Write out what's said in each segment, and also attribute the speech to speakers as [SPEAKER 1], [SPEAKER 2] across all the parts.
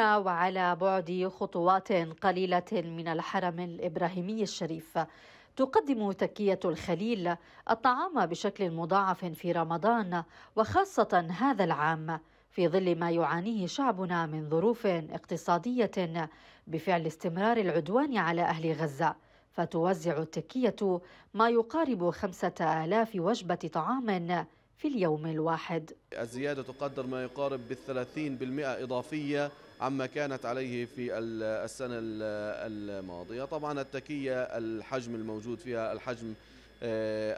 [SPEAKER 1] وعلى بعد خطوات قليله من الحرم الابراهيمي الشريف تقدم تكية الخليل الطعام بشكل مضاعف في رمضان وخاصة هذا العام في ظل ما يعانيه شعبنا من ظروف اقتصادية بفعل استمرار العدوان على أهل غزة فتوزع التكية ما يقارب خمسة آلاف وجبة طعام في اليوم الواحد
[SPEAKER 2] الزيادة تقدر ما يقارب بالثلاثين بالمئة إضافية عما كانت عليه في السنة الماضية طبعا التكية الحجم الموجود فيها الحجم آه،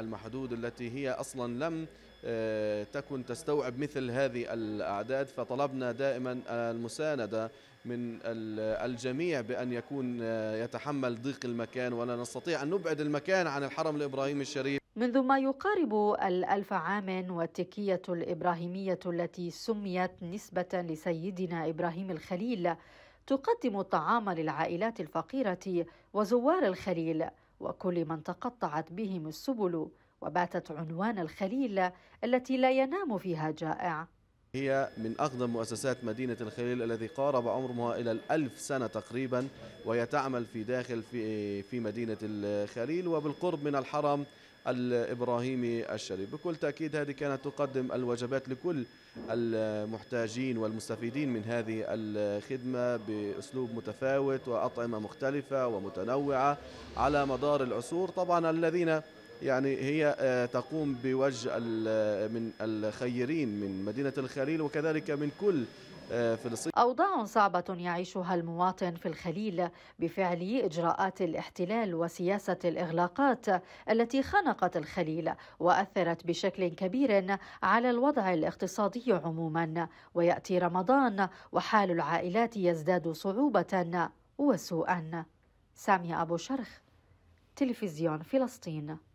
[SPEAKER 2] المحدود التي هي أصلا لم آه، تكن تستوعب مثل هذه الأعداد فطلبنا دائما المساندة من الجميع بأن يكون آه، يتحمل ضيق المكان ولا نستطيع أن نبعد المكان عن الحرم الإبراهيمي الشريف
[SPEAKER 1] منذ ما يقارب الألف عام والتكية الإبراهيمية التي سميت نسبة لسيدنا إبراهيم الخليل تقدم الطعام للعائلات الفقيرة وزوار الخليل وكل من تقطعت بهم السبل وباتت عنوان الخليل التي لا ينام فيها جائع
[SPEAKER 2] هي من أقدم مؤسسات مدينة الخليل الذي قارب عمرها إلى الألف سنة تقريبا وهي تعمل في داخل في, في مدينة الخليل وبالقرب من الحرم الإبراهيمي الشريف بكل تأكيد هذه كانت تقدم الوجبات لكل المحتاجين والمستفيدين من هذه الخدمة بأسلوب متفاوت وأطعمة مختلفة ومتنوعة على مدار العصور طبعا الذين يعني هي آه، تقوم بوجه من الخيرين من مدينة الخليل وكذلك من كل فلسطين
[SPEAKER 1] أوضاع صعبة يعيشها المواطن في الخليل بفعل إجراءات الاحتلال وسياسة الإغلاقات التي خنقت الخليل وأثرت بشكل كبير على الوضع الاقتصادي عموما ويأتي رمضان وحال العائلات يزداد صعوبة وسوءا سامي أبو شرخ تلفزيون فلسطين